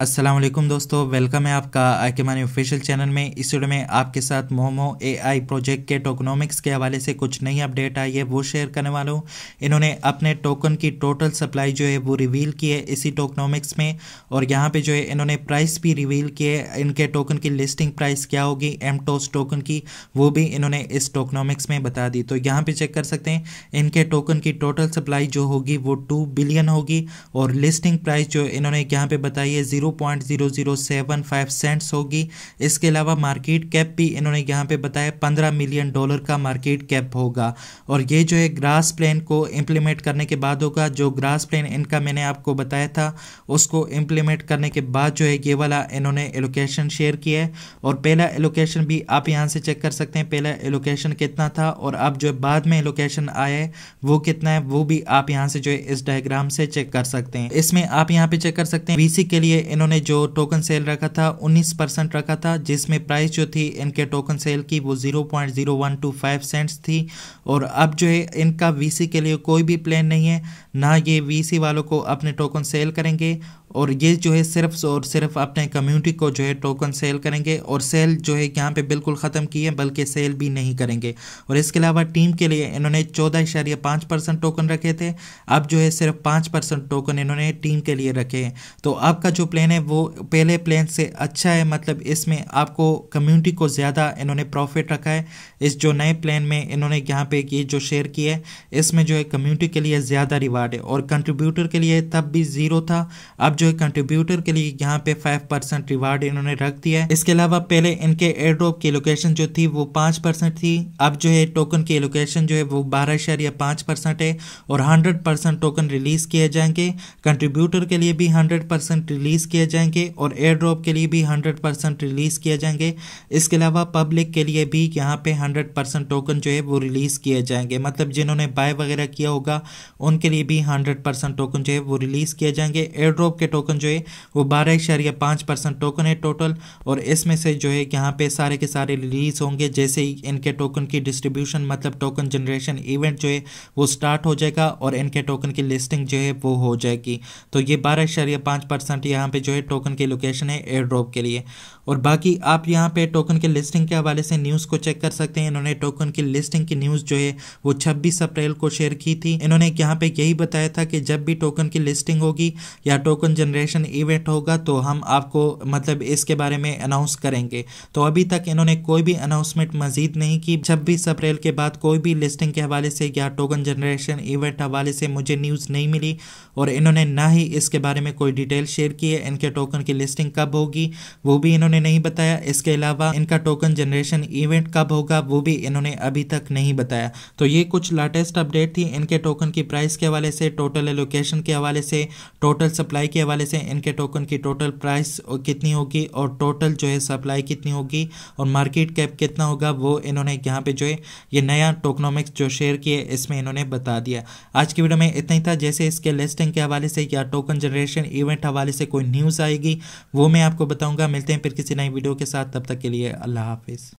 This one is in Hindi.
असलम दोस्तों वेलकम है आपका आई के मानी ऑफिशियल चैनल में इस वीडियो में आपके साथ मोमो एआई प्रोजेक्ट के टोकनोमिक्स के हवाले से कुछ नई अपडेट आई है वो शेयर करने वाला हूँ इन्होंने अपने टोकन की टोटल सप्लाई जो है वो रिवील की है इसी टोकनोमिक्स में और यहाँ पे जो है इन्होंने प्राइस भी रिवील किए इनके टोकन की लिस्टिंग प्राइस क्या होगी एम टोस टोकन की वो भी इन्होंने इस टोकनोमिक्स में बता दी तो यहाँ पर चेक कर सकते हैं इनके टोकन की टोटल सप्लाई जो होगी वो टू बिलियन होगी और लिस्टिंग प्राइस जो इन्होंने यहाँ पर बताई है ज़ीरो 0.0075 सेंट्स होगी इसके अलावा मार्केट कैप भी इन्होंने यहाँ पे बताया 15 मिलियन डॉलर का मार्केट कैप होगा और ये जो है ग्रास प्लान को इम्प्लीमेंट करने के बाद होगा जो ग्रास प्लान इनका मैंने आपको बताया था उसको इम्प्लीमेंट करने के बाद जो है ये वाला इन्होंने एलोकेशन शेयर किया है और पहला एलोकेशन भी आप यहाँ से चेक कर सकते हैं पहला एलोकेशन कितना था और अब जो बाद में एलोकेशन आया है वो कितना है वो भी आप यहाँ से जो है इस डायग्राम से चेक कर सकते हैं इसमें आप यहाँ पे चेक कर सकते हैं बीसी के लिए इन्होंने जो टोकन सेल रखा था 19 परसेंट रखा था जिसमें प्राइस जो थी इनके टोकन सेल की वो 0.0125 सेंट्स थी और अब जो है इनका वीसी के लिए कोई भी प्लान नहीं है ना ये वीसी वालों को अपने टोकन सेल करेंगे और ये जो है सिर्फ और सिर्फ अपने कम्युनिटी को जो है टोकन सेल करेंगे और सेल जो है यहाँ पे बिल्कुल ख़त्म की है बल्कि सेल भी नहीं करेंगे और इसके अलावा टीम के लिए इन्होंने चौदह इशारिया पाँच परसेंट टोकन रखे थे अब जो है सिर्फ पाँच परसेंट टोकन इन्होंने टीम के लिए रखे हैं तो आपका जो प्लान है वो पहले प्लान से अच्छा है मतलब इसमें आपको कम्यूनिटी को ज़्यादा इन्होंने प्रॉफिट रखा है इस जो नए प्लान में इन्होंने यहाँ पर ये जो शेयर किया है इसमें जो है कम्यूनिटी के लिए ज़्यादा रिवार्ड है और कंट्रीब्यूटर के लिए तब भी ज़ीरो था अब जो है कंट्रीब्यूटर के लिए यहाँ पे फाइव परसेंट रिवार्ड इन्होंने रख दिया है इसके अलावा पहले इनके एयर ड्रॉप की लोकेशन जो थी वो पांच परसेंट थी अब जो है टोकन की लोकेशन जो है वो बारह या पांच परसेंट है और हंड्रेड परसेंट टोकन रिलीज किए जाएंगे कंट्रीब्यूटर के लिए भी हंड्रेड परसेंट रिलीज किए जाएंगे और एयर ड्रॉप के लिए भी हंड्रेड परसेंट रिलीज किए जाएंगे इसके अलावा पब्लिक के लिए भी यहाँ पे हंड्रेड परसेंट टोकन जो है वो रिलीज किए जाएंगे मतलब जिन्होंने बाय वगैरह किया होगा उनके लिए भी हंड्रेड परसेंट टोकन जो है वो रिलीज किए जाएंगे एयर ड्रॉप के टोकन जो है वो बारह इशारिया पाँच परसेंट टोकन है टोटल और इसमें से जो है यहाँ पे सारे के सारे रिलीज़ होंगे जैसे ही इनके टोकन की डिस्ट्रीब्यूशन मतलब टोकन जनरेशन इवेंट जो है वो स्टार्ट हो जाएगा और इनके टोकन की लिस्टिंग जो है वो हो जाएगी तो ये बारह इशारिया पाँच परसेंट यहाँ पर जो है टोकन की लोकेशन है एयर ड्रॉप के लिए और बाकी आप यहाँ पर टोकन के लिस्टिंग के हवाले से न्यूज़ को चेक कर सकते हैं इन्होंने टोकन की लिस्टिंग की न्यूज़ जो है वो छब्बीस अप्रैल को शेयर की थी इन्होंने यहाँ पर यही बताया था कि जब भी टोकन की लिस्टिंग होगी या टोकन जनरेशन इवेंट होगा तो हम आपको मतलब इसके बारे में अनाउंस करेंगे तो अभी तक इन्होंने कोई भी अनाउंसमेंट मजीद नहीं की छब्बीस अप्रैल के बाद कोई भी लिस्टिंग के हवाले से या टोकन जनरेशन इवेंट हवाले से मुझे न्यूज़ नहीं मिली और इन्होंने ना ही इसके बारे में कोई डिटेल शेयर की है इनके टोकन की लिस्टिंग कब होगी वो भी इन्होंने नहीं बताया इसके अलावा इनका टोकन जनरेशन इवेंट कब होगा वो भी इन्होंने अभी तक नहीं बताया तो ये कुछ लेटेस्ट अपडेट थी इनके टोकन की प्राइस के हवाले से टोटल एलोकेशन के हवाले से टोटल सप्लाई के हवाले से इनके टोकन की टोटल प्राइस कितनी होगी और टोटल जो है सप्लाई कितनी होगी और मार्केट कैप कितना होगा वो इन्होंने यहाँ पे जो है ये नया टोकनोमिक्स जो शेयर किए इसमें इन्होंने बता दिया आज की वीडियो में इतना ही था जैसे इसके लिस्टिंग के हवाले से या टोकन जनरेशन इवेंट हवाले से कोई न्यूज़ आएगी वो मैं आपको बताऊँगा मिलते हैं फिर किसी नई वीडियो के साथ तब तक के लिए अल्लाह हाफिज़